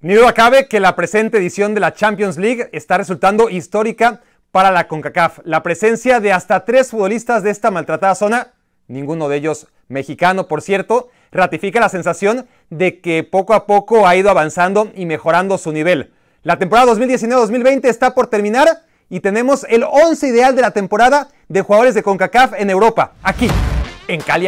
Ni duda cabe que la presente edición de la Champions League está resultando histórica para la CONCACAF. La presencia de hasta tres futbolistas de esta maltratada zona, ninguno de ellos mexicano por cierto, ratifica la sensación de que poco a poco ha ido avanzando y mejorando su nivel. La temporada 2019-2020 está por terminar y tenemos el 11 ideal de la temporada de jugadores de CONCACAF en Europa, aquí, en Cali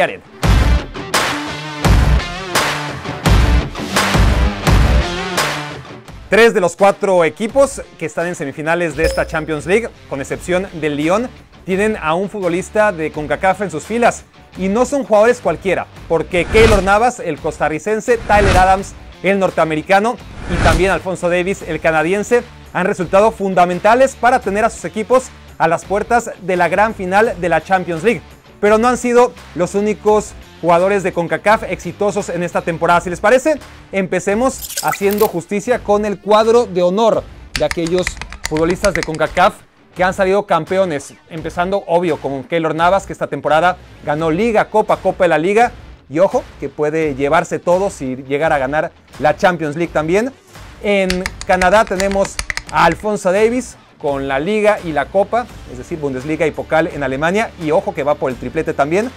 Tres de los cuatro equipos que están en semifinales de esta Champions League, con excepción del Lyon, tienen a un futbolista de CONCACAF en sus filas. Y no son jugadores cualquiera, porque Keylor Navas, el costarricense, Tyler Adams, el norteamericano, y también Alfonso Davis, el canadiense, han resultado fundamentales para tener a sus equipos a las puertas de la gran final de la Champions League. Pero no han sido los únicos jugadores de CONCACAF exitosos en esta temporada. Si les parece, empecemos haciendo justicia con el cuadro de honor de aquellos futbolistas de CONCACAF que han salido campeones, empezando obvio con Keylor Navas, que esta temporada ganó Liga, Copa, Copa de la Liga, y ojo, que puede llevarse todo si llegar a ganar la Champions League también. En Canadá tenemos a Alfonso Davis con la Liga y la Copa, es decir, Bundesliga y Pokal en Alemania, y ojo que va por el triplete también.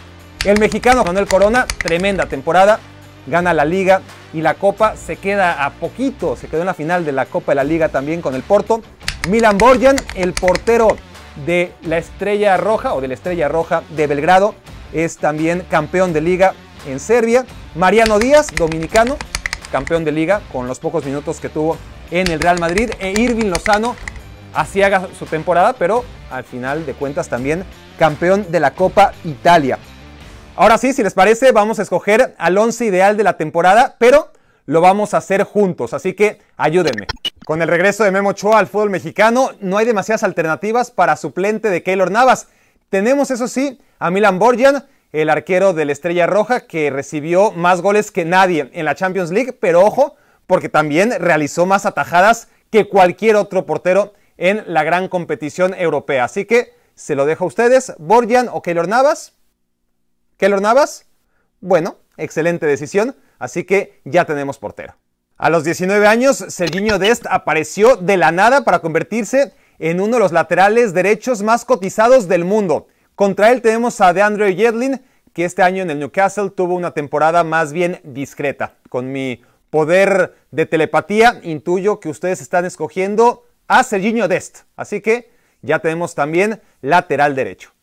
El mexicano Manuel Corona, tremenda temporada, gana la liga y la copa se queda a poquito, se quedó en la final de la Copa de la Liga también con el Porto. Milan Borjan, el portero de la Estrella Roja o de la Estrella Roja de Belgrado, es también campeón de liga en Serbia. Mariano Díaz, dominicano, campeón de liga con los pocos minutos que tuvo en el Real Madrid. E Irving Lozano, así haga su temporada, pero al final de cuentas también campeón de la Copa Italia. Ahora sí, si les parece, vamos a escoger al 11 ideal de la temporada, pero lo vamos a hacer juntos, así que ayúdenme. Con el regreso de Memo Ochoa al fútbol mexicano, no hay demasiadas alternativas para suplente de Keylor Navas. Tenemos, eso sí, a Milan Borjan, el arquero de la Estrella Roja, que recibió más goles que nadie en la Champions League, pero ojo, porque también realizó más atajadas que cualquier otro portero en la gran competición europea. Así que se lo dejo a ustedes, Borjan o Keylor Navas, ¿Keylor Navas? Bueno, excelente decisión, así que ya tenemos portero. A los 19 años, Serginho Dest apareció de la nada para convertirse en uno de los laterales derechos más cotizados del mundo. Contra él tenemos a DeAndre Yedlin, que este año en el Newcastle tuvo una temporada más bien discreta. Con mi poder de telepatía, intuyo que ustedes están escogiendo a Serginho Dest. Así que ya tenemos también lateral derecho.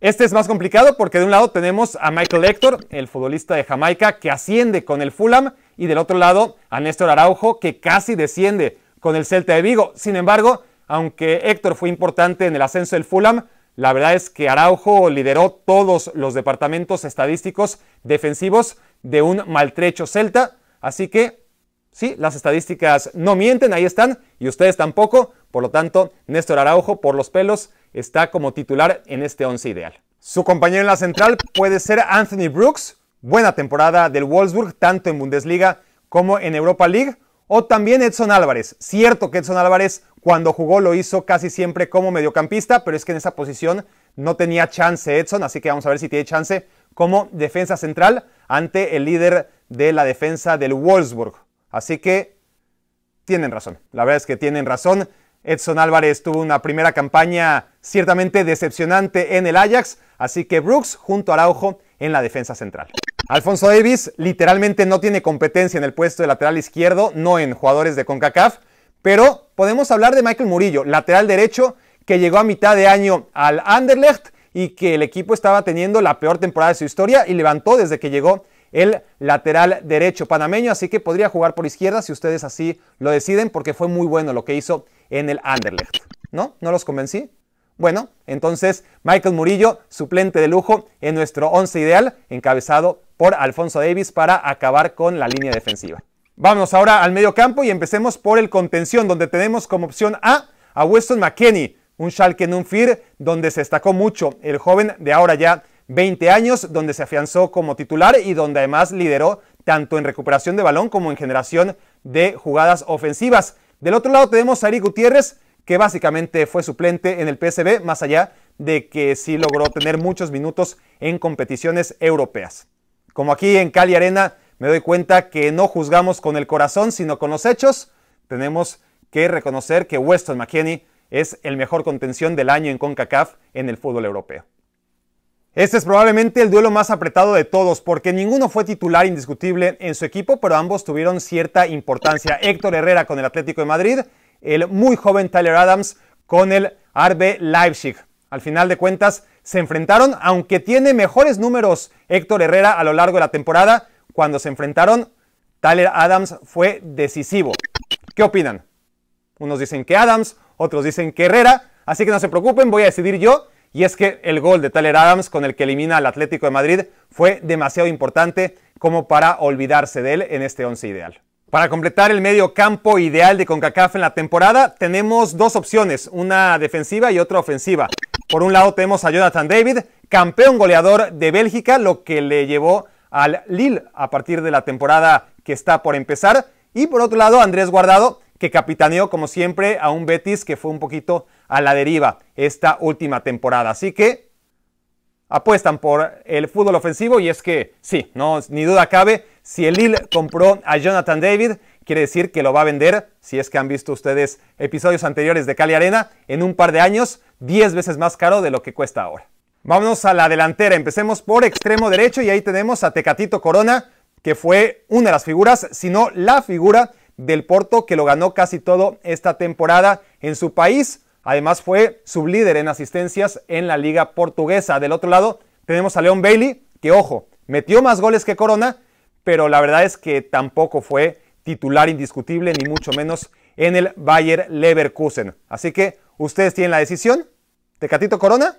Este es más complicado porque de un lado tenemos a Michael Hector, el futbolista de Jamaica, que asciende con el Fulham, y del otro lado a Néstor Araujo, que casi desciende con el Celta de Vigo. Sin embargo, aunque Héctor fue importante en el ascenso del Fulham, la verdad es que Araujo lideró todos los departamentos estadísticos defensivos de un maltrecho Celta. Así que, sí, las estadísticas no mienten, ahí están, y ustedes tampoco. Por lo tanto, Néstor Araujo, por los pelos, está como titular en este once ideal. Su compañero en la central puede ser Anthony Brooks, buena temporada del Wolfsburg tanto en Bundesliga como en Europa League, o también Edson Álvarez. Cierto que Edson Álvarez cuando jugó lo hizo casi siempre como mediocampista, pero es que en esa posición no tenía chance Edson, así que vamos a ver si tiene chance como defensa central ante el líder de la defensa del Wolfsburg. Así que tienen razón, la verdad es que tienen razón. Edson Álvarez tuvo una primera campaña ciertamente decepcionante en el Ajax, así que Brooks junto a Araujo en la defensa central. Alfonso Davis literalmente no tiene competencia en el puesto de lateral izquierdo, no en jugadores de CONCACAF, pero podemos hablar de Michael Murillo, lateral derecho, que llegó a mitad de año al Anderlecht y que el equipo estaba teniendo la peor temporada de su historia y levantó desde que llegó el lateral derecho panameño, así que podría jugar por izquierda si ustedes así lo deciden, porque fue muy bueno lo que hizo en el Anderlecht. ¿No? ¿No los convencí? Bueno, entonces Michael Murillo, suplente de lujo en nuestro once ideal, encabezado por Alfonso Davis para acabar con la línea defensiva. Vamos ahora al medio campo y empecemos por el contención, donde tenemos como opción A a Weston McKenney, un Schalke Fir donde se destacó mucho el joven de ahora ya 20 años, donde se afianzó como titular y donde además lideró tanto en recuperación de balón como en generación de jugadas ofensivas. Del otro lado tenemos a Ari Gutiérrez, que básicamente fue suplente en el PSB, más allá de que sí logró tener muchos minutos en competiciones europeas. Como aquí en Cali Arena, me doy cuenta que no juzgamos con el corazón, sino con los hechos. Tenemos que reconocer que Weston McKinney es el mejor contención del año en CONCACAF en el fútbol europeo. Este es probablemente el duelo más apretado de todos porque ninguno fue titular indiscutible en su equipo, pero ambos tuvieron cierta importancia. Héctor Herrera con el Atlético de Madrid, el muy joven Tyler Adams con el RB Leipzig. Al final de cuentas se enfrentaron, aunque tiene mejores números Héctor Herrera a lo largo de la temporada, cuando se enfrentaron Tyler Adams fue decisivo. ¿Qué opinan? Unos dicen que Adams, otros dicen que Herrera, así que no se preocupen, voy a decidir yo y es que el gol de Tyler Adams con el que elimina al Atlético de Madrid fue demasiado importante como para olvidarse de él en este once ideal. Para completar el medio campo ideal de CONCACAF en la temporada, tenemos dos opciones, una defensiva y otra ofensiva. Por un lado tenemos a Jonathan David, campeón goleador de Bélgica, lo que le llevó al Lille a partir de la temporada que está por empezar. Y por otro lado, Andrés Guardado, que capitaneó como siempre a un Betis que fue un poquito a la deriva esta última temporada. Así que apuestan por el fútbol ofensivo y es que sí, no, ni duda cabe, si el Lille compró a Jonathan David, quiere decir que lo va a vender, si es que han visto ustedes episodios anteriores de Cali Arena, en un par de años, 10 veces más caro de lo que cuesta ahora. Vámonos a la delantera, empecemos por extremo derecho y ahí tenemos a Tecatito Corona, que fue una de las figuras, si no la figura del Porto, que lo ganó casi todo esta temporada en su país. Además fue sublíder en asistencias en la liga portuguesa. Del otro lado tenemos a Leon Bailey, que ojo, metió más goles que Corona, pero la verdad es que tampoco fue titular indiscutible, ni mucho menos en el Bayer Leverkusen. Así que ustedes tienen la decisión. Tecatito Corona,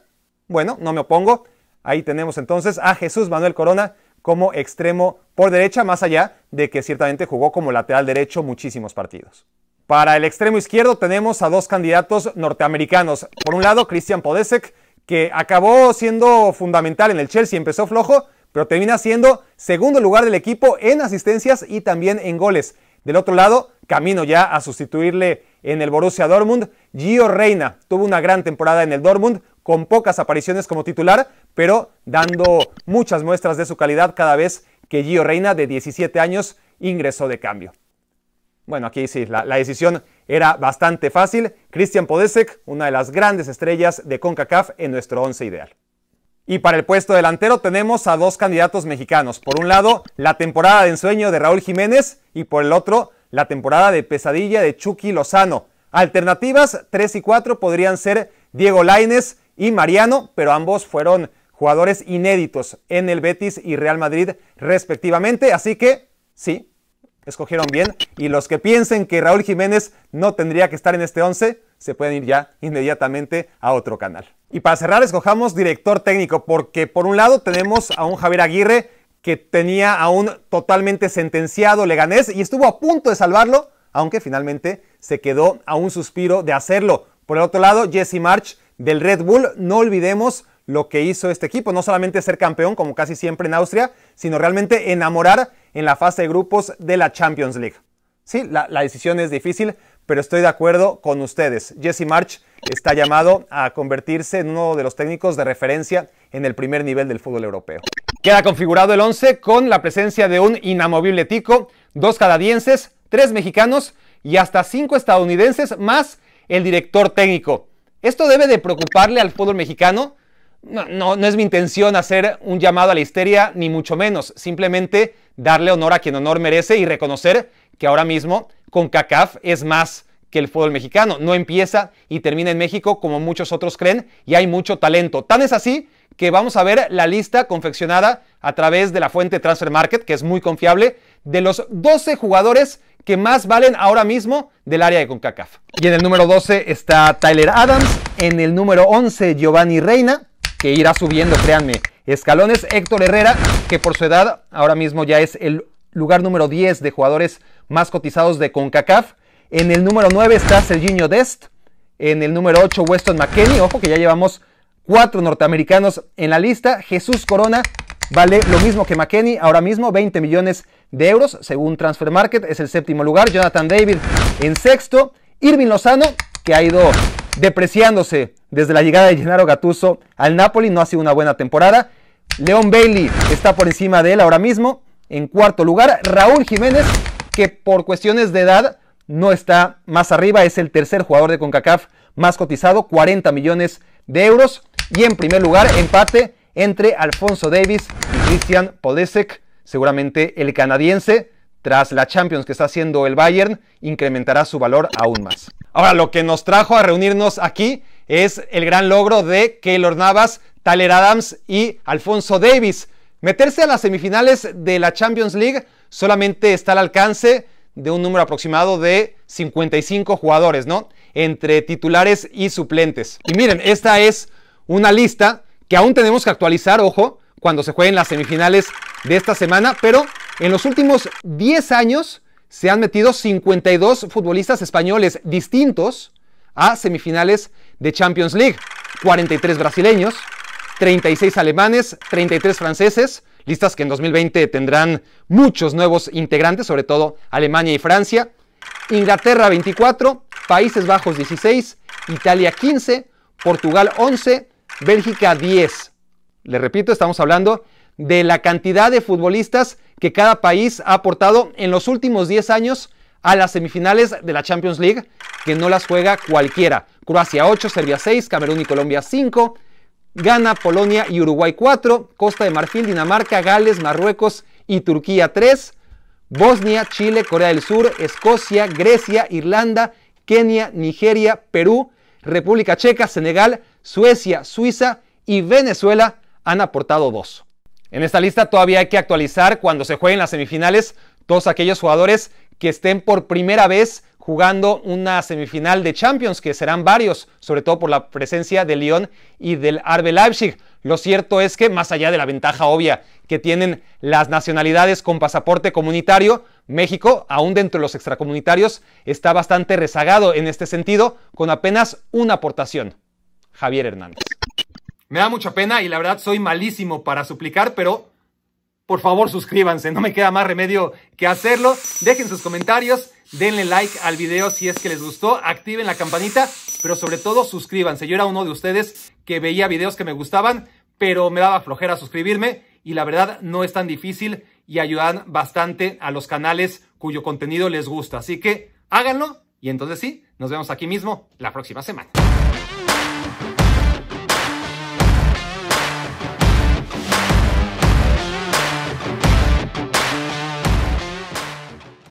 bueno, no me opongo. Ahí tenemos entonces a Jesús Manuel Corona como extremo por derecha, más allá de que ciertamente jugó como lateral derecho muchísimos partidos. Para el extremo izquierdo tenemos a dos candidatos norteamericanos. Por un lado, Christian Podesek, que acabó siendo fundamental en el Chelsea, empezó flojo, pero termina siendo segundo lugar del equipo en asistencias y también en goles. Del otro lado, camino ya a sustituirle en el Borussia Dortmund, Gio Reina tuvo una gran temporada en el Dortmund, con pocas apariciones como titular, pero dando muchas muestras de su calidad cada vez que Gio Reina, de 17 años, ingresó de cambio. Bueno, aquí sí, la, decisión era bastante fácil. Cristian Podesek, una de las grandes estrellas de CONCACAF en nuestro once ideal. Y para el puesto delantero tenemos a dos candidatos mexicanos. Por un lado, la temporada de ensueño de Raúl Jiménez y por el otro, la temporada de pesadilla de Chucky Lozano. Alternativas 3 y 4 podrían ser Diego Laines y Mariano, pero ambos fueron jugadores inéditos en el Betis y Real Madrid respectivamente. Así que sí, escogieron bien. Y los que piensen que Raúl Jiménez no tendría que estar en este 11, se pueden ir ya inmediatamente a otro canal. Y para cerrar, escojamos director técnico, porque por un lado tenemos a un Javier Aguirre que tenía un totalmente sentenciado Leganés y estuvo a punto de salvarlo, aunque finalmente se quedó a un suspiro de hacerlo. Por el otro lado, Jesse March del Red Bull, no olvidemos lo que hizo este equipo, no solamente ser campeón como casi siempre en Austria, sino realmente enamorar en la fase de grupos de la Champions League. Sí, la, decisión es difícil, pero estoy de acuerdo con ustedes. Jesse March está llamado a convertirse en uno de los técnicos de referencia en el primer nivel del fútbol europeo. Queda configurado el 11 con la presencia de un inamovible tico, dos canadienses, tres mexicanos y hasta cinco estadounidenses más el director técnico. Esto debe de preocuparle al fútbol mexicano no, no, es mi intención hacer un llamado a la histeria, ni mucho menos. Simplemente darle honor a quien honor merece y reconocer que ahora mismo CONCACAF es más que el fútbol mexicano. No empieza y termina en México como muchos otros creen y hay mucho talento. Tan es así que vamos a ver la lista confeccionada a través de la fuente Transfer Market, que es muy confiable, de los 12 jugadores que más valen ahora mismo del área de CONCACAF. Y en el número 12 está Tyler Adams, en el número 11 Giovanni Reina, que irá subiendo, créanme. Escalones Héctor Herrera, que por su edad ahora mismo ya es el lugar número 10 de jugadores más cotizados de CONCACAF. En el número 9 está Serginho Dest. En el número 8 Weston McKenney. Ojo que ya llevamos cuatro norteamericanos en la lista. Jesús Corona vale lo mismo que McKenney. Ahora mismo 20 millones de euros según Transfer Market. Es el séptimo lugar. Jonathan David en sexto. Irving Lozano, que ha ido depreciándose desde la llegada de Gennaro Gattuso al Napoli no ha sido una buena temporada. Leon Bailey está por encima de él ahora mismo. En cuarto lugar, Raúl Jiménez, que por cuestiones de edad no está más arriba. Es el tercer jugador de CONCACAF más cotizado, 40 millones de euros. Y en primer lugar, empate entre Alfonso Davis y Christian Podesek. Seguramente el canadiense, tras la Champions que está haciendo el Bayern, incrementará su valor aún más. Ahora, lo que nos trajo a reunirnos aquí es el gran logro de Keylor Navas, Tyler Adams y Alfonso Davis. Meterse a las semifinales de la Champions League solamente está al alcance de un número aproximado de 55 jugadores, ¿no? Entre titulares y suplentes. Y miren, esta es una lista que aún tenemos que actualizar, ojo, cuando se jueguen las semifinales de esta semana, pero en los últimos 10 años se han metido 52 futbolistas españoles distintos a semifinales de Champions League. 43 brasileños, 36 alemanes, 33 franceses, listas que en 2020 tendrán muchos nuevos integrantes, sobre todo Alemania y Francia. Inglaterra 24, Países Bajos 16, Italia 15, Portugal 11, Bélgica 10. Le repito, estamos hablando de la cantidad de futbolistas que cada país ha aportado en los últimos 10 años a las semifinales de la Champions League, que no las juega cualquiera. Croacia 8, Serbia 6, Camerún y Colombia 5, Ghana, Polonia y Uruguay 4, Costa de Marfil, Dinamarca, Gales, Marruecos y Turquía 3, Bosnia, Chile, Corea del Sur, Escocia, Grecia, Irlanda, Kenia, Nigeria, Perú, República Checa, Senegal, Suecia, Suiza y Venezuela han aportado 2. En esta lista todavía hay que actualizar cuando se jueguen las semifinales todos aquellos jugadores que estén por primera vez jugando una semifinal de Champions, que serán varios, sobre todo por la presencia de Lyon y del Arbe Leipzig. Lo cierto es que, más allá de la ventaja obvia que tienen las nacionalidades con pasaporte comunitario, México, aún dentro de los extracomunitarios, está bastante rezagado en este sentido, con apenas una aportación. Javier Hernández. Me da mucha pena y la verdad soy malísimo para suplicar, pero por favor suscríbanse, no me queda más remedio que hacerlo. Dejen sus comentarios, denle like al video si es que les gustó, activen la campanita, pero sobre todo suscríbanse. Yo era uno de ustedes que veía videos que me gustaban, pero me daba flojera suscribirme y la verdad no es tan difícil y ayudan bastante a los canales cuyo contenido les gusta. Así que háganlo y entonces sí, nos vemos aquí mismo la próxima semana.